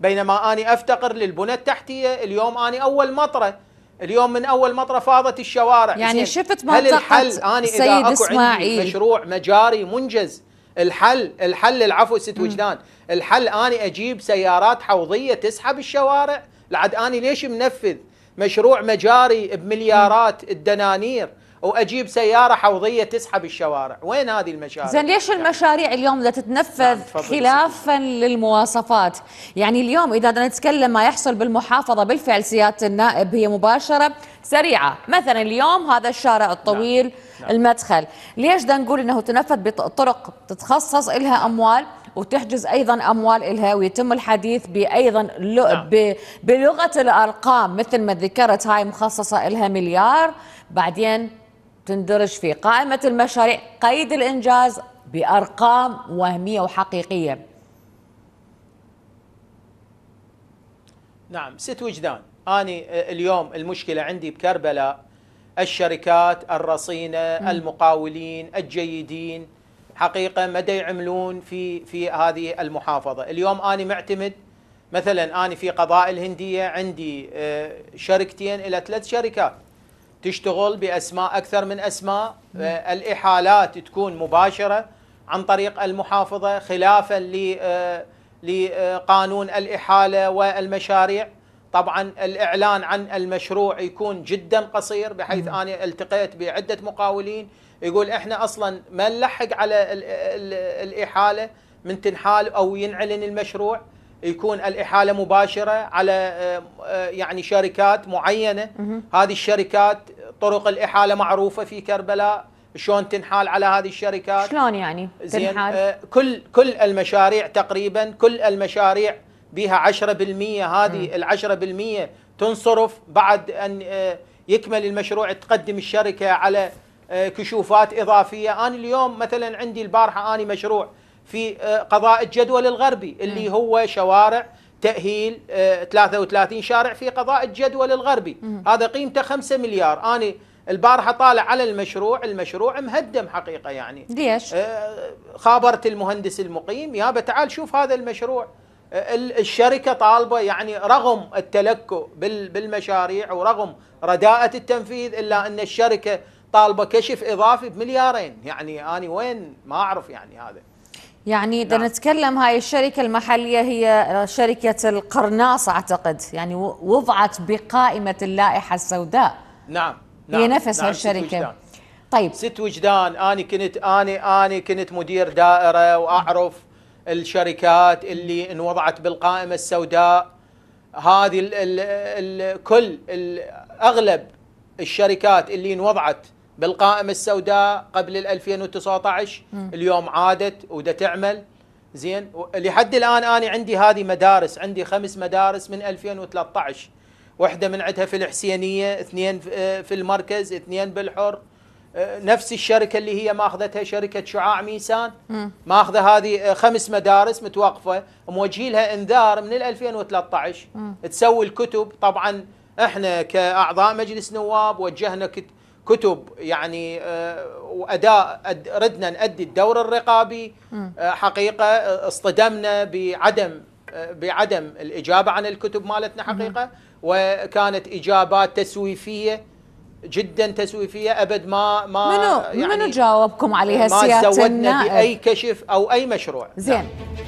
بينما أنا أفتقر للبنى التحتية اليوم أنا أول مطرة اليوم من أول مطرة فاضت الشوارع يعني شفت منطقة هل الحل أنا إذا أكو عندي مشروع مجاري منجز الحل الحل العفو ست وجدان الحل أنا أجيب سيارات حوضية تسحب الشوارع لعد أنا ليش منفذ مشروع مجاري بمليارات الدنانير واجيب سياره حوضيه تسحب الشوارع وين هذه المشاريع زين ليش المشاريع اليوم لا تتنفذ نعم، خلافا للمواصفات يعني اليوم اذا بدنا نتكلم ما يحصل بالمحافظه بالفعل سياده النائب هي مباشره سريعه مثلا اليوم هذا الشارع الطويل نعم. نعم. المدخل ليش بدنا نقول انه تنفذ بطرق تتخصص لها اموال وتحجز ايضا اموال لها ويتم الحديث بايضا نعم. بلغه الارقام مثل ما ذكرت هاي مخصصه لها مليار بعدين تندرج في قائمة المشاريع قيد الإنجاز بأرقام وهمية وحقيقية نعم ست وجدان أنا آه، اليوم المشكلة عندي بكربلاء الشركات الرصينة المقاولين الجيدين حقيقة مدى يعملون في في هذه المحافظة اليوم أنا معتمد مثلا أنا في قضاء الهندية عندي آه، شركتين إلى ثلاث شركات تشتغل باسماء اكثر من اسماء آه، الاحالات تكون مباشره عن طريق المحافظه خلافا لقانون آه، آه، الاحاله والمشاريع طبعا الاعلان عن المشروع يكون جدا قصير بحيث انا التقيت بعده مقاولين يقول احنا اصلا ما نلحق على الاحاله من تنحال او ينعلن المشروع يكون الإحالة مباشرة على آه، آه، يعني شركات معينة هذه الشركات طرق الإحالة معروفة في كربلاء شلون تنحال على هذه الشركات شلون يعني زين تنحال آه، كل كل المشاريع تقريبا كل المشاريع بها 10% هذه ال 10% تنصرف بعد ان يكمل المشروع تقدم الشركه على كشوفات اضافيه انا اليوم مثلا عندي البارحه اني مشروع في آه، قضاء الجدول الغربي اللي هو شوارع تأهيل 33 آه، شارع في قضاء الجدول الغربي هذا قيمته 5 مليار أنا البارحة طالع على المشروع المشروع مهدم حقيقة يعني ليش؟ آه، خابرت المهندس المقيم يابا تعال شوف هذا المشروع الشركة طالبة يعني رغم التلكؤ بالمشاريع ورغم رداءة التنفيذ إلا أن الشركة طالبة كشف إضافي بمليارين يعني أنا وين ما أعرف يعني هذا يعني نعم. نتكلم هاي الشركة المحلية هي آه، شركة القرناص أعتقد يعني وضعت بقائمة اللائحة السوداء نعم, نعم. هي نفس نعم. هالشركة نعم. طيب ست وجدان أنا كنت أنا أنا كنت مدير دائرة وأعرف الشركات اللي انوضعت بالقائمة السوداء هذه ال ال كل ال أغلب الشركات اللي انوضعت بالقائمة السوداء قبل 2019 اليوم عادت ودا تعمل زين لحد الآن أنا عندي هذه مدارس عندي خمس مدارس من 2013 واحدة من عندها في الحسينية اثنين في آه، المركز اثنين بالحر آه، نفس الشركة اللي هي ماخذتها شركة شعاع ميسان ماخذة هذه آه، خمس مدارس متوقفة موجه لها انذار من 2013 تسوي الكتب طبعا احنا كأعضاء مجلس نواب وجهنا كتب كتب يعني آه، واداء ردنا نؤدي الدور الرقابي آه، حقيقه آه، اصطدمنا بعدم بعدم الاجابه عن الكتب مالتنا حقيقه وكانت اجابات تسويفيه جدا تسويفيه ابد ما ما منو يعني منو جاوبكم عليها سياده ما زودنا باي كشف او اي مشروع زين نعم.